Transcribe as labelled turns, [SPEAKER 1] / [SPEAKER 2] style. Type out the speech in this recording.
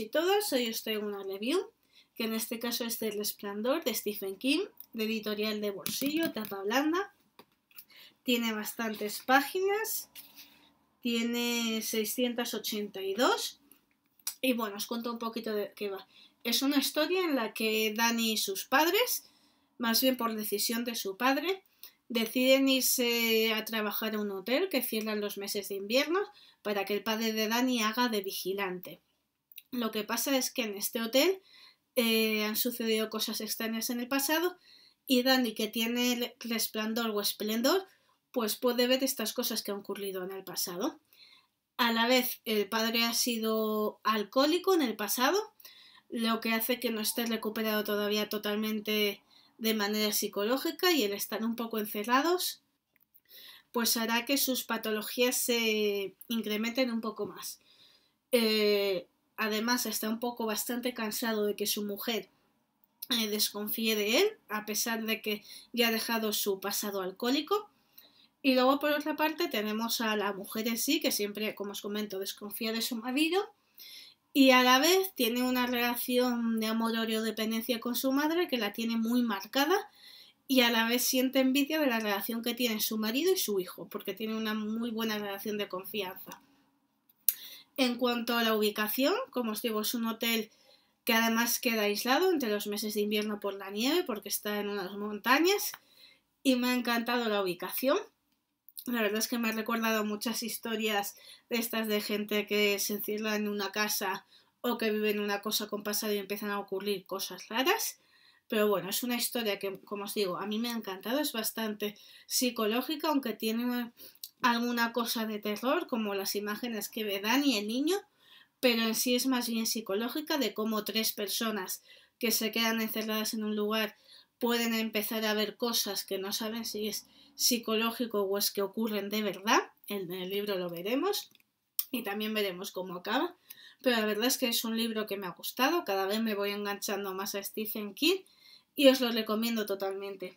[SPEAKER 1] y todas, hoy estoy traigo una review, que en este caso es del Resplandor de Stephen King, de editorial de bolsillo, tapa blanda. Tiene bastantes páginas, tiene 682 y bueno, os cuento un poquito de qué va. Es una historia en la que Dani y sus padres, más bien por decisión de su padre, deciden irse a trabajar a un hotel que cierran los meses de invierno para que el padre de Dani haga de vigilante. Lo que pasa es que en este hotel eh, han sucedido cosas extrañas en el pasado y Dani, que tiene resplandor o esplendor, pues puede ver estas cosas que han ocurrido en el pasado. A la vez, el padre ha sido alcohólico en el pasado, lo que hace que no esté recuperado todavía totalmente de manera psicológica y el estar un poco encerrados, pues hará que sus patologías se incrementen un poco más. Eh, Además, está un poco bastante cansado de que su mujer eh, desconfíe de él, a pesar de que ya ha dejado su pasado alcohólico. Y luego, por otra parte, tenemos a la mujer en sí, que siempre, como os comento, desconfía de su marido y a la vez tiene una relación de amor o dependencia con su madre que la tiene muy marcada y a la vez siente envidia de la relación que tienen su marido y su hijo, porque tiene una muy buena relación de confianza. En cuanto a la ubicación, como os digo, es un hotel que además queda aislado entre los meses de invierno por la nieve, porque está en unas montañas, y me ha encantado la ubicación. La verdad es que me ha recordado muchas historias de estas de gente que se encierra en una casa o que viven una cosa con pasado y empiezan a ocurrir cosas raras. Pero bueno, es una historia que, como os digo, a mí me ha encantado, es bastante psicológica, aunque tiene alguna cosa de terror, como las imágenes que ve Dani, el niño, pero en sí es más bien psicológica de cómo tres personas que se quedan encerradas en un lugar pueden empezar a ver cosas que no saben si es psicológico o es que ocurren de verdad. En el libro lo veremos y también veremos cómo acaba. Pero la verdad es que es un libro que me ha gustado, cada vez me voy enganchando más a Stephen King y os lo recomiendo totalmente.